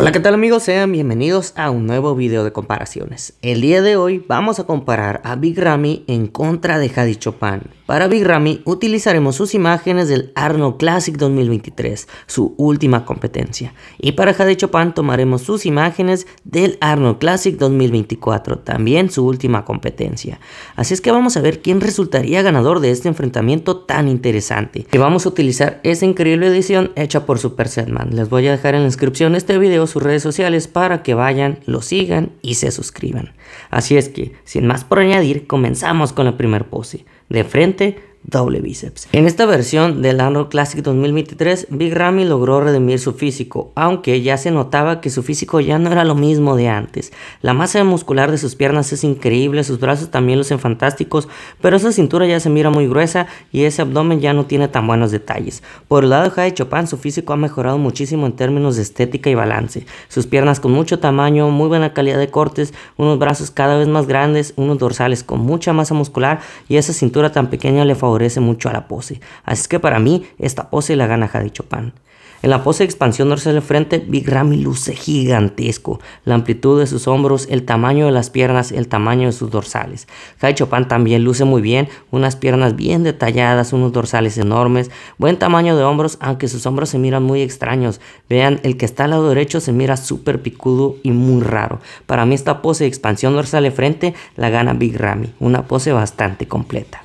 Hola, ¿qué tal amigos? Sean bienvenidos a un nuevo video de comparaciones. El día de hoy vamos a comparar a Big Ramy en contra de Hadi Chopin. Para Big Ramy utilizaremos sus imágenes del Arno Classic 2023, su última competencia. Y para Jade Chopin tomaremos sus imágenes del Arno Classic 2024, también su última competencia. Así es que vamos a ver quién resultaría ganador de este enfrentamiento tan interesante. Y vamos a utilizar esa increíble edición hecha por Super Setman. Les voy a dejar en la descripción de este video sus redes sociales para que vayan, lo sigan y se suscriban. Así es que, sin más por añadir, comenzamos con la primer pose de frente doble bíceps. En esta versión del Arnold Classic 2023, Big Ramy logró redimir su físico, aunque ya se notaba que su físico ya no era lo mismo de antes. La masa muscular de sus piernas es increíble, sus brazos también lucen fantásticos, pero esa cintura ya se mira muy gruesa y ese abdomen ya no tiene tan buenos detalles. Por el lado de Jade Chopin, su físico ha mejorado muchísimo en términos de estética y balance. Sus piernas con mucho tamaño, muy buena calidad de cortes, unos brazos cada vez más grandes, unos dorsales con mucha masa muscular y esa cintura tan pequeña le favorece mucho a la pose, así que para mí esta pose la gana Jade Chopin. En la pose de expansión dorsal de frente, Big Ramy luce gigantesco. La amplitud de sus hombros, el tamaño de las piernas, el tamaño de sus dorsales. Jade Chopin también luce muy bien, unas piernas bien detalladas, unos dorsales enormes, buen tamaño de hombros, aunque sus hombros se miran muy extraños. Vean, el que está al lado derecho se mira súper picudo y muy raro. Para mí esta pose de expansión dorsal de frente la gana Big Ramy, una pose bastante completa.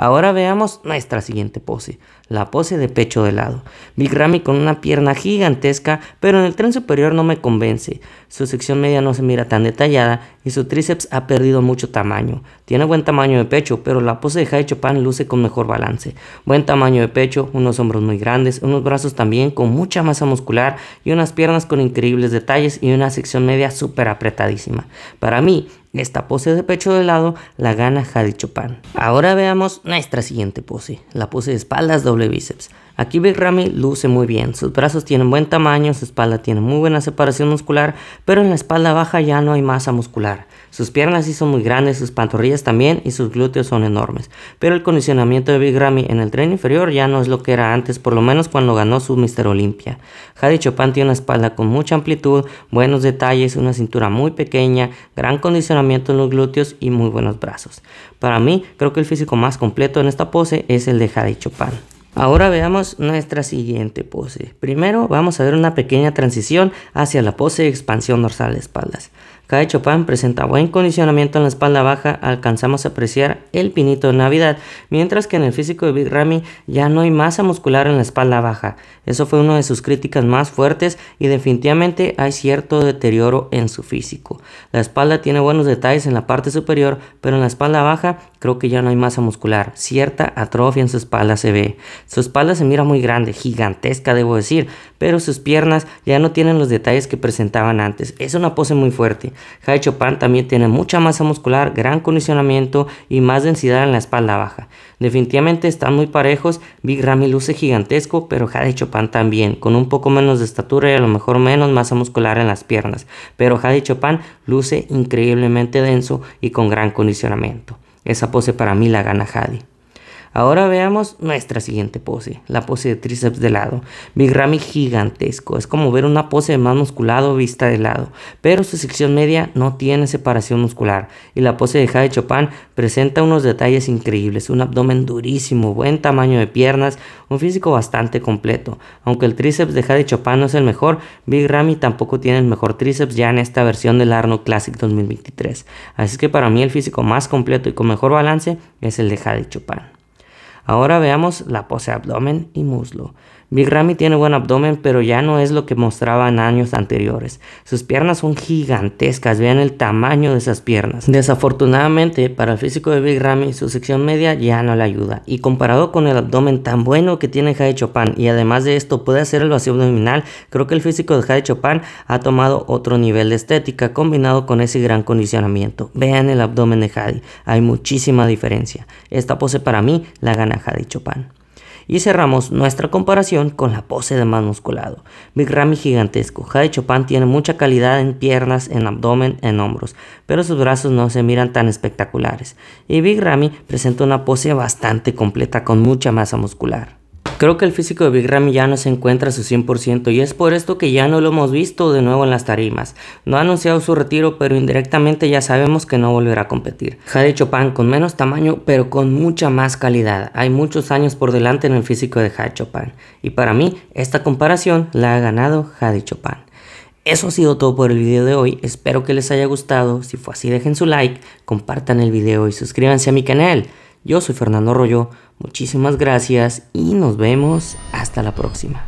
Ahora veamos nuestra siguiente pose la pose de pecho de lado. Big Ramy con una pierna gigantesca, pero en el tren superior no me convence. Su sección media no se mira tan detallada y su tríceps ha perdido mucho tamaño. Tiene buen tamaño de pecho, pero la pose de Jade Chopin luce con mejor balance. Buen tamaño de pecho, unos hombros muy grandes, unos brazos también con mucha masa muscular y unas piernas con increíbles detalles y una sección media súper apretadísima. Para mí, esta pose de pecho de lado la gana Jai Chopin. Ahora veamos nuestra siguiente pose, la pose de espaldas doble bíceps. Aquí Big Ramy luce muy bien, sus brazos tienen buen tamaño, su espalda tiene muy buena separación muscular, pero en la espalda baja ya no hay masa muscular. Sus piernas sí son muy grandes, sus pantorrillas también y sus glúteos son enormes. Pero el condicionamiento de Big Ramy en el tren inferior ya no es lo que era antes, por lo menos cuando ganó su Mister Olympia. Hadi Chopin tiene una espalda con mucha amplitud, buenos detalles, una cintura muy pequeña, gran condicionamiento en los glúteos y muy buenos brazos. Para mí, creo que el físico más completo en esta pose es el de Hadi Chopin. Ahora veamos nuestra siguiente pose. Primero vamos a ver una pequeña transición hacia la pose de expansión dorsal de espaldas. Kai Chopin presenta buen condicionamiento en la espalda baja, alcanzamos a apreciar el pinito de Navidad, mientras que en el físico de Big Ramy ya no hay masa muscular en la espalda baja. Eso fue una de sus críticas más fuertes y definitivamente hay cierto deterioro en su físico. La espalda tiene buenos detalles en la parte superior, pero en la espalda baja creo que ya no hay masa muscular. Cierta atrofia en su espalda se ve. Su espalda se mira muy grande, gigantesca debo decir, pero sus piernas ya no tienen los detalles que presentaban antes. Es una pose muy fuerte. Jai Chopin también tiene mucha masa muscular, gran condicionamiento y más densidad en la espalda baja. Definitivamente están muy parejos, Big Ramy luce gigantesco, pero Jade Chopin también, con un poco menos de estatura y a lo mejor menos masa muscular en las piernas, pero Jade Chopin luce increíblemente denso y con gran condicionamiento. Esa pose para mí la gana Jade. Ahora veamos nuestra siguiente pose, la pose de tríceps de lado. Big Ramy gigantesco, es como ver una pose de más musculado vista de lado, pero su sección media no tiene separación muscular y la pose de Jade Chopin presenta unos detalles increíbles, un abdomen durísimo, buen tamaño de piernas, un físico bastante completo. Aunque el tríceps de Jade Chopin no es el mejor, Big Ramy tampoco tiene el mejor tríceps ya en esta versión del Arnold Classic 2023. Así que para mí el físico más completo y con mejor balance es el de Jade Chopin. Ahora veamos la pose abdomen y muslo. Big Ramy tiene buen abdomen, pero ya no es lo que mostraba en años anteriores. Sus piernas son gigantescas, vean el tamaño de esas piernas. Desafortunadamente, para el físico de Big Ramy, su sección media ya no le ayuda. Y comparado con el abdomen tan bueno que tiene Jade Chopin, y además de esto puede hacer el vacío abdominal, creo que el físico de Jade Chopin ha tomado otro nivel de estética combinado con ese gran condicionamiento. Vean el abdomen de Jade, hay muchísima diferencia. Esta pose para mí la gana Jade Chopin y cerramos nuestra comparación con la pose de más musculado. Big Ramy gigantesco. Jade Chopin tiene mucha calidad en piernas, en abdomen, en hombros, pero sus brazos no se miran tan espectaculares. Y Big Ramy presenta una pose bastante completa con mucha masa muscular. Creo que el físico de Big Ramy ya no se encuentra a su 100% y es por esto que ya no lo hemos visto de nuevo en las tarimas. No ha anunciado su retiro, pero indirectamente ya sabemos que no volverá a competir. Jade Chopin con menos tamaño, pero con mucha más calidad. Hay muchos años por delante en el físico de Jade Chopin y para mí esta comparación la ha ganado Jade Chopin. Eso ha sido todo por el video de hoy, espero que les haya gustado, si fue así dejen su like, compartan el video y suscríbanse a mi canal. Yo soy Fernando Arroyo, muchísimas gracias y nos vemos hasta la próxima.